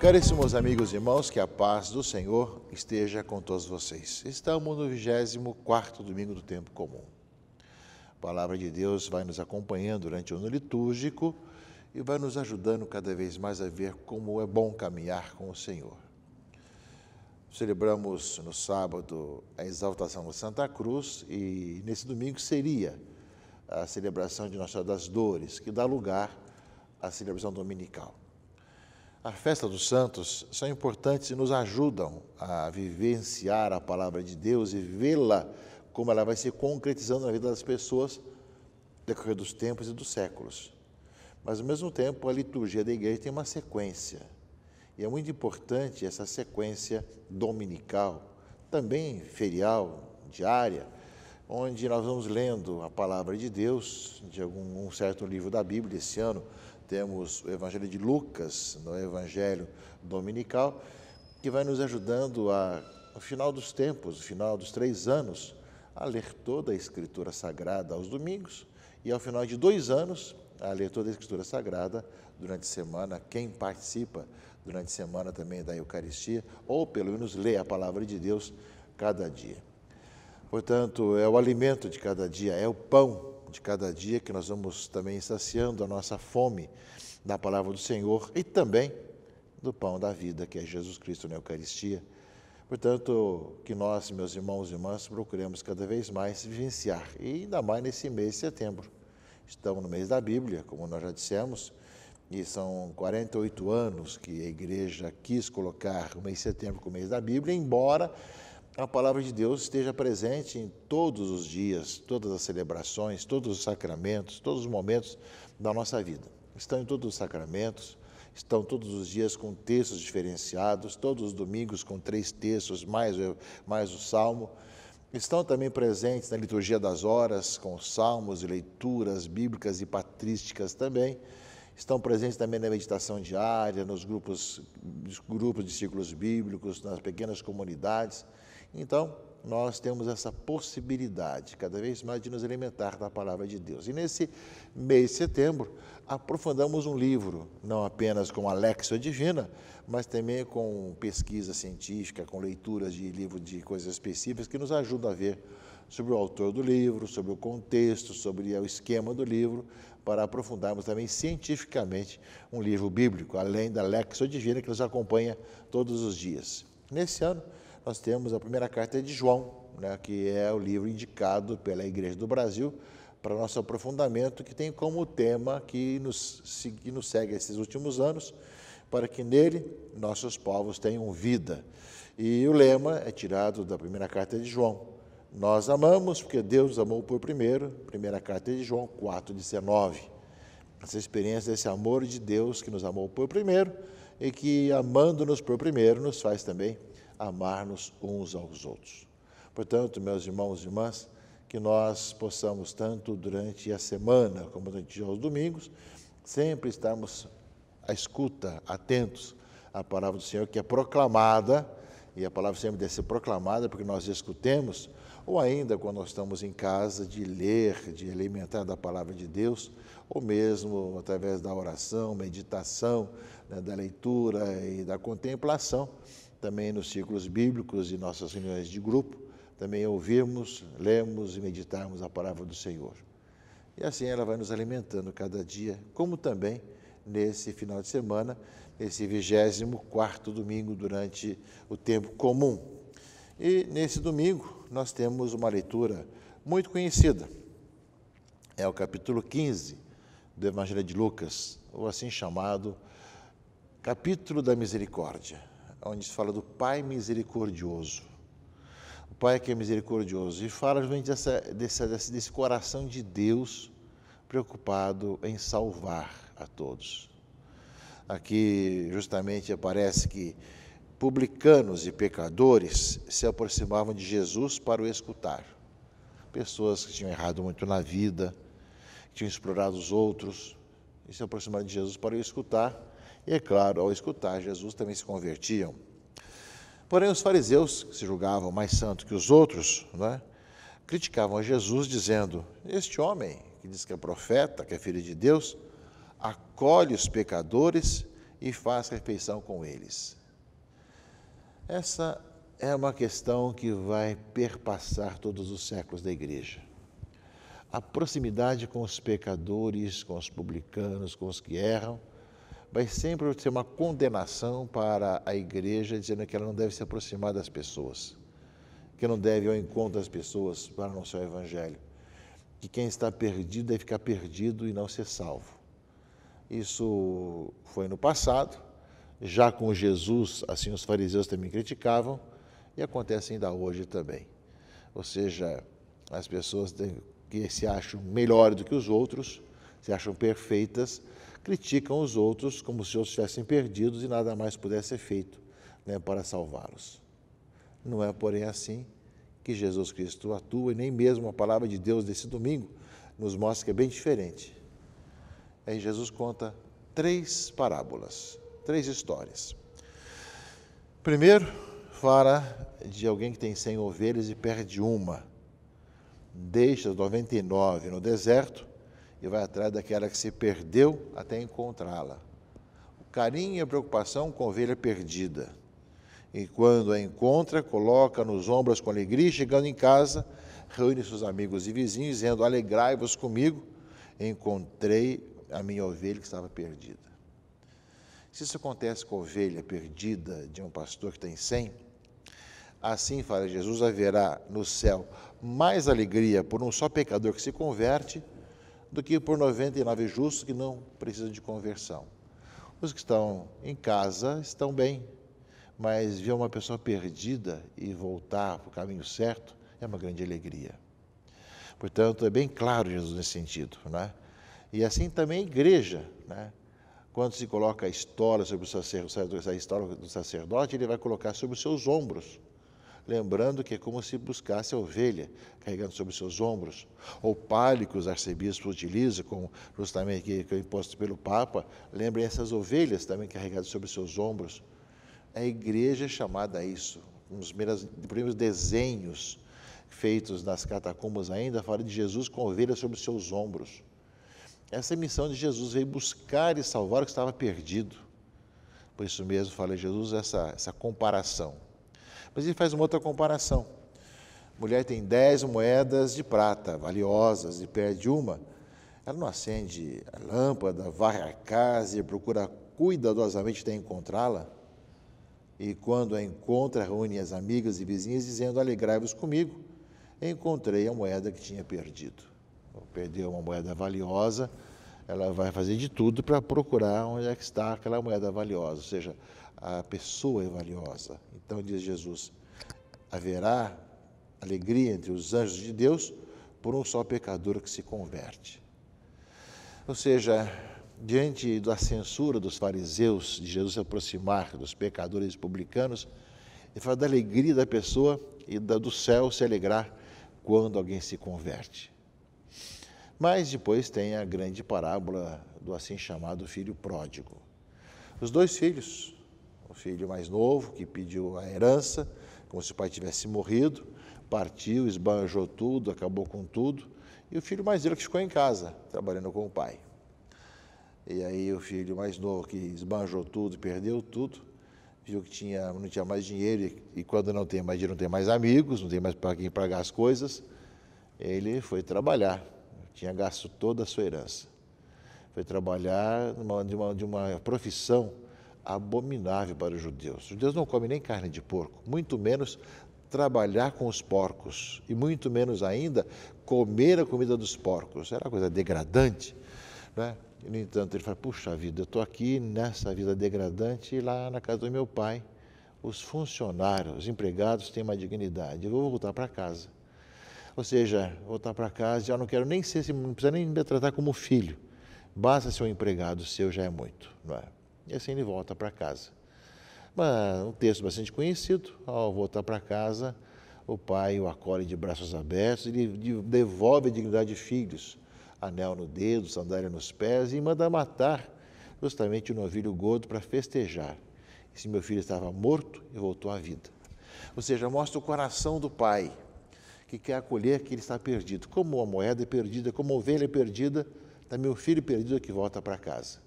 Caríssimos amigos e irmãos, que a paz do Senhor esteja com todos vocês. Estamos no 24 domingo do tempo comum. A palavra de Deus vai nos acompanhando durante o ano litúrgico e vai nos ajudando cada vez mais a ver como é bom caminhar com o Senhor. Celebramos no sábado a exaltação da Santa Cruz e nesse domingo seria a celebração de Nossa Senhora das Dores, que dá lugar à celebração dominical. A festa dos santos são importantes e nos ajudam a vivenciar a palavra de Deus e vê-la como ela vai se concretizando na vida das pessoas decorrer dos tempos e dos séculos. Mas, ao mesmo tempo, a liturgia da igreja tem uma sequência e é muito importante essa sequência dominical, também ferial, diária, onde nós vamos lendo a palavra de Deus de algum um certo livro da Bíblia. Esse ano temos o Evangelho de Lucas no Evangelho Dominical, que vai nos ajudando a, no final dos tempos, no final dos três anos, a ler toda a Escritura Sagrada aos domingos e ao final de dois anos a ler toda a Escritura Sagrada durante a semana. Quem participa durante a semana também da Eucaristia, ou pelo menos ler a palavra de Deus cada dia. Portanto, é o alimento de cada dia, é o pão de cada dia que nós vamos também saciando a nossa fome da palavra do Senhor e também do pão da vida, que é Jesus Cristo na Eucaristia. Portanto, que nós, meus irmãos e irmãs, procuremos cada vez mais vivenciar, e ainda mais nesse mês de setembro. Estamos no mês da Bíblia, como nós já dissemos, e são 48 anos que a igreja quis colocar o mês de setembro como mês da Bíblia, embora a palavra de Deus esteja presente em todos os dias, todas as celebrações, todos os sacramentos, todos os momentos da nossa vida. Estão em todos os sacramentos, estão todos os dias com textos diferenciados, todos os domingos com três textos, mais, mais o salmo. Estão também presentes na liturgia das horas, com salmos e leituras bíblicas e patrísticas também estão presentes também na meditação diária, nos grupos, grupos de círculos bíblicos, nas pequenas comunidades. Então, nós temos essa possibilidade cada vez mais de nos alimentar da palavra de Deus. E nesse mês de setembro, aprofundamos um livro, não apenas com a Lexia Divina, mas também com pesquisa científica, com leituras de livro de coisas específicas que nos ajudam a ver sobre o autor do livro, sobre o contexto, sobre o esquema do livro, para aprofundarmos também cientificamente um livro bíblico, além da Lexo Divina que nos acompanha todos os dias. Nesse ano, nós temos a primeira carta de João, né, que é o livro indicado pela Igreja do Brasil para o nosso aprofundamento, que tem como tema que nos, que nos segue esses últimos anos, para que nele nossos povos tenham vida. E o lema é tirado da primeira carta de João, nós amamos porque Deus amou por primeiro, primeira carta de João 4,19. Essa experiência desse amor de Deus que nos amou por primeiro e que, amando-nos por primeiro, nos faz também amar-nos uns aos outros. Portanto, meus irmãos e irmãs, que nós possamos, tanto durante a semana como durante os domingos, sempre estarmos à escuta, atentos à palavra do Senhor que é proclamada, e a palavra sempre deve ser proclamada porque nós escutemos ou ainda quando nós estamos em casa, de ler, de alimentar da palavra de Deus, ou mesmo através da oração, meditação, né, da leitura e da contemplação, também nos ciclos bíblicos e nossas reuniões de grupo, também ouvirmos, lemos e meditarmos a palavra do Senhor. E assim ela vai nos alimentando cada dia, como também nesse final de semana, nesse 24 domingo, durante o tempo comum. E nesse domingo, nós temos uma leitura muito conhecida. É o capítulo 15 do Evangelho de Lucas, ou assim chamado capítulo da misericórdia, onde se fala do Pai misericordioso. O Pai é que é misericordioso e fala justamente dessa, desse, desse coração de Deus preocupado em salvar a todos. Aqui justamente aparece que publicanos e pecadores se aproximavam de Jesus para o escutar. Pessoas que tinham errado muito na vida, que tinham explorado os outros, e se aproximaram de Jesus para o escutar. E é claro, ao escutar Jesus também se convertiam. Porém, os fariseus, que se julgavam mais santos que os outros, né, criticavam a Jesus, dizendo: Este homem, que diz que é profeta, que é filho de Deus, acolhe os pecadores e faz refeição com eles. Essa é uma questão que vai perpassar todos os séculos da igreja. A proximidade com os pecadores, com os publicanos, com os que erram, vai sempre ser uma condenação para a igreja, dizendo que ela não deve se aproximar das pessoas, que não deve ir ao encontro das pessoas para anunciar o evangelho, que quem está perdido deve ficar perdido e não ser salvo. Isso foi no passado, já com Jesus, assim os fariseus também criticavam, e acontece ainda hoje também. Ou seja, as pessoas que se acham melhores do que os outros, se acham perfeitas, criticam os outros como se os estivessem perdidos e nada mais pudesse ser feito né, para salvá-los. Não é, porém, assim que Jesus Cristo atua, e nem mesmo a palavra de Deus desse domingo nos mostra que é bem diferente. Aí Jesus conta três parábolas Três histórias. Primeiro, fala de alguém que tem 100 ovelhas e perde uma. Deixa as 99 no deserto e vai atrás daquela que se perdeu até encontrá-la. O carinho e a preocupação com a ovelha perdida. E quando a encontra, coloca nos ombros com alegria, chegando em casa, reúne seus amigos e vizinhos, dizendo: Alegrai-vos comigo, encontrei a minha ovelha que estava perdida. Se isso acontece com a ovelha perdida de um pastor que tem 100, assim fala Jesus, haverá no céu mais alegria por um só pecador que se converte do que por 99 justos que não precisam de conversão. Os que estão em casa estão bem, mas ver uma pessoa perdida e voltar para o caminho certo é uma grande alegria. Portanto, é bem claro Jesus nesse sentido. Né? E assim também a igreja. Né? Quando se coloca a história sobre o sacerdote, a do sacerdote, ele vai colocar sobre os seus ombros. Lembrando que é como se buscasse a ovelha carregando sobre os seus ombros. Ou palio que os arcebispos utilizam, como justamente que, que é imposto pelo Papa, lembrem essas ovelhas também carregadas sobre os seus ombros. A igreja é chamada a isso. Um dos primeiros desenhos feitos nas catacumbas ainda fala de Jesus com ovelhas sobre os seus ombros. Essa é missão de Jesus veio buscar e salvar o que estava perdido. Por isso mesmo fala Jesus essa, essa comparação. Mas ele faz uma outra comparação. mulher tem dez moedas de prata valiosas e perde uma. Ela não acende a lâmpada, varre a casa e procura cuidadosamente até encontrá-la. E quando a encontra, reúne as amigas e vizinhas, dizendo: Alegrai-vos comigo, encontrei a moeda que tinha perdido perdeu uma moeda valiosa, ela vai fazer de tudo para procurar onde é que está aquela moeda valiosa, ou seja, a pessoa é valiosa. Então diz Jesus: haverá alegria entre os anjos de Deus por um só pecador que se converte. Ou seja, diante da censura dos fariseus de Jesus se aproximar dos pecadores publicanos, ele fala da alegria da pessoa e da, do céu se alegrar quando alguém se converte. Mas depois tem a grande parábola do assim chamado filho pródigo. Os dois filhos, o filho mais novo, que pediu a herança, como se o pai tivesse morrido, partiu, esbanjou tudo, acabou com tudo, e o filho mais velho que ficou em casa, trabalhando com o pai. E aí o filho mais novo que esbanjou tudo, perdeu tudo, viu que tinha, não tinha mais dinheiro, e, quando não tem mais dinheiro, não tem mais amigos, não tem mais para quem pagar as coisas, ele foi trabalhar tinha gasto toda a sua herança. Foi trabalhar numa, de, uma, de uma profissão abominável para os judeus. Os judeus não comem nem carne de porco, muito menos trabalhar com os porcos e muito menos ainda comer a comida dos porcos. Era uma coisa degradante. Né? E, no entanto, ele fala: Puxa vida, eu estou aqui nessa vida degradante e lá na casa do meu pai, os funcionários, os empregados têm uma dignidade. Eu vou voltar para casa. Ou seja, voltar para casa, já não quero nem ser, não precisa nem me tratar como filho. Basta ser um empregado seu, já é muito. Não é? E assim ele volta para casa. Mas, um texto bastante conhecido, ao voltar para casa, o pai o acolhe de braços abertos, ele devolve a dignidade de filhos, anel no dedo, sandália nos pés e manda matar justamente o novilho gordo para festejar. Esse meu filho estava morto e voltou à vida. Ou seja, mostra o coração do pai, que quer acolher que ele está perdido. Como a moeda é perdida, como a ovelha é perdida, está meu filho perdido é que volta para casa.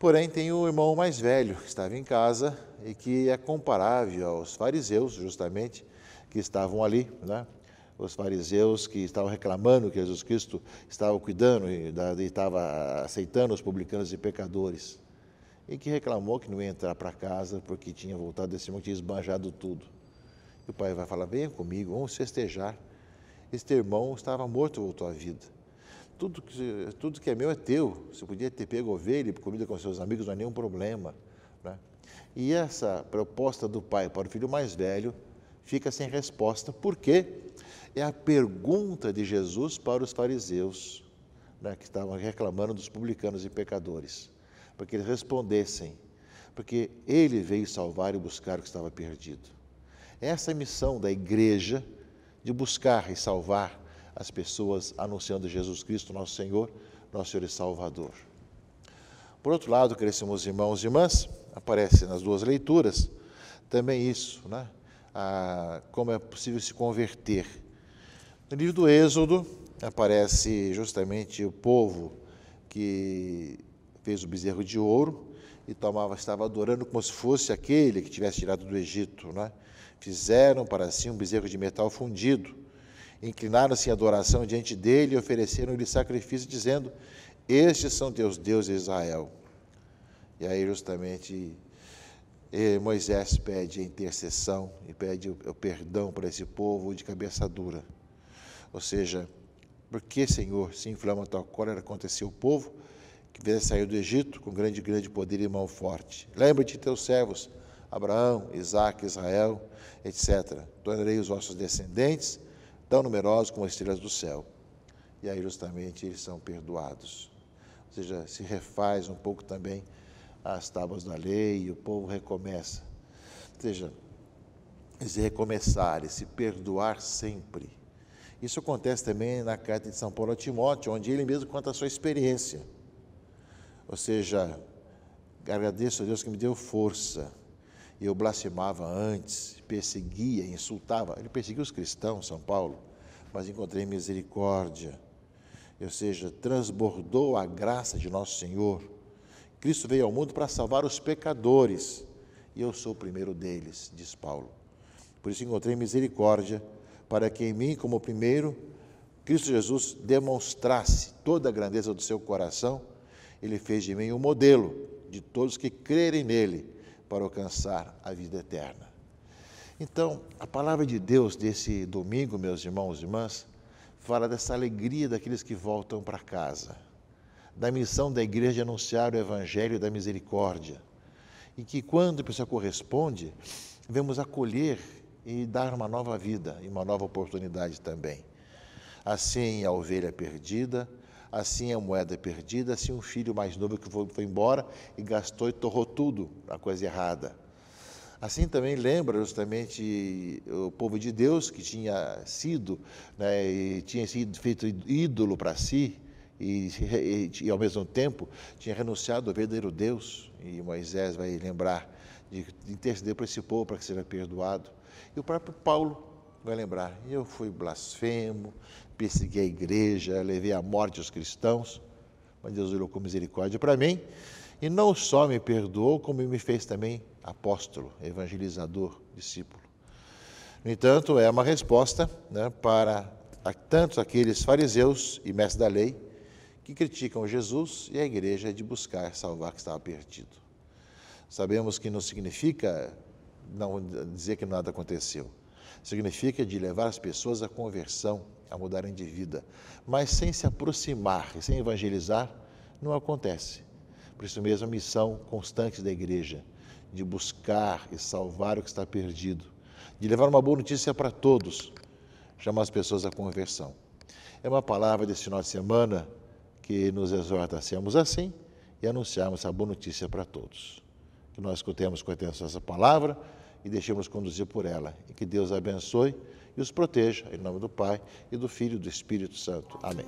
Porém, tem o irmão mais velho que estava em casa e que é comparável aos fariseus, justamente, que estavam ali, né? os fariseus que estavam reclamando que Jesus Cristo estava cuidando e estava aceitando os publicanos e pecadores, e que reclamou que não ia entrar para casa porque tinha voltado desse mundo, tinha esbanjado tudo o pai vai falar: venha comigo, vamos festejar. Este irmão estava morto, voltou à vida. Tudo que, tudo que é meu é teu. Você podia ter pego ovelha, comida com seus amigos, não é nenhum problema. Né? E essa proposta do pai para o filho mais velho fica sem resposta, porque é a pergunta de Jesus para os fariseus, né, que estavam reclamando dos publicanos e pecadores, para que eles respondessem, porque ele veio salvar e buscar o que estava perdido. Essa é a missão da igreja de buscar e salvar as pessoas anunciando Jesus Cristo, nosso Senhor, nosso Senhor e Salvador. Por outro lado, crescemos irmãos e irmãs, aparece nas duas leituras também isso, né? Ah, como é possível se converter. No livro do Êxodo aparece justamente o povo que fez o bezerro de ouro, e tomava, estava adorando como se fosse aquele que tivesse tirado do Egito. Né? Fizeram para si um bezerro de metal fundido, inclinaram-se em adoração diante dele e ofereceram-lhe sacrifício, dizendo: Estes são teus deuses, Israel. E aí, justamente, eh, Moisés pede a intercessão e pede o perdão para esse povo de cabeça dura. Ou seja, por que, Senhor, se inflama tua cólera contra esse povo que sair do Egito com grande, grande poder e mão forte. Lembra-te de teus servos, Abraão, Isaac, Israel, etc. Tornarei os vossos descendentes tão numerosos como as estrelas do céu. E aí, justamente, eles são perdoados. Ou seja, se refaz um pouco também as tábuas da lei e o povo recomeça. Ou seja, esse recomeçar, esse perdoar sempre. Isso acontece também na carta de São Paulo a Timóteo, onde ele mesmo conta a sua experiência. Ou seja, agradeço a Deus que me deu força. e Eu blasfemava antes, perseguia, insultava. Ele perseguiu os cristãos, São Paulo, mas encontrei misericórdia. Ou seja, transbordou a graça de nosso Senhor. Cristo veio ao mundo para salvar os pecadores, e eu sou o primeiro deles, diz Paulo. Por isso encontrei misericórdia, para que em mim, como primeiro, Cristo Jesus demonstrasse toda a grandeza do seu coração ele fez de mim um modelo de todos que crerem nele para alcançar a vida eterna. Então, a palavra de Deus desse domingo, meus irmãos e irmãs, fala dessa alegria daqueles que voltam para casa, da missão da igreja de anunciar o evangelho da misericórdia, e que quando a pessoa corresponde, vemos acolher e dar uma nova vida e uma nova oportunidade também. Assim, a ovelha perdida, Assim a é moeda é perdida, assim um filho mais novo que foi, foi embora e gastou e torrou tudo, a coisa errada. Assim também lembra justamente o povo de Deus que tinha sido, né, e tinha sido feito ídolo para si e, e, e, ao mesmo tempo tinha renunciado ao verdadeiro Deus. E Moisés vai lembrar de, de interceder para esse povo para que seja perdoado. E o próprio Paulo vai lembrar: eu fui blasfemo, persegui a igreja, levei à morte os cristãos, mas Deus olhou com misericórdia para mim e não só me perdoou, como me fez também apóstolo, evangelizador, discípulo. No entanto, é uma resposta né, para tantos aqueles fariseus e mestres da lei que criticam Jesus e a igreja de buscar salvar que estava perdido. Sabemos que não significa não dizer que nada aconteceu. Significa de levar as pessoas à conversão, a mudarem de vida. Mas sem se aproximar e sem evangelizar, não acontece. Por isso mesmo, a missão constante da igreja, de buscar e salvar o que está perdido, de levar uma boa notícia para todos, chamar as pessoas à conversão. É uma palavra desse final de semana que nos exorta a sermos assim e anunciarmos a boa notícia para todos. Que nós escutemos com atenção essa palavra e deixemos conduzir por ela. E que Deus abençoe e os proteja, em nome do Pai e do Filho e do Espírito Santo. Amém.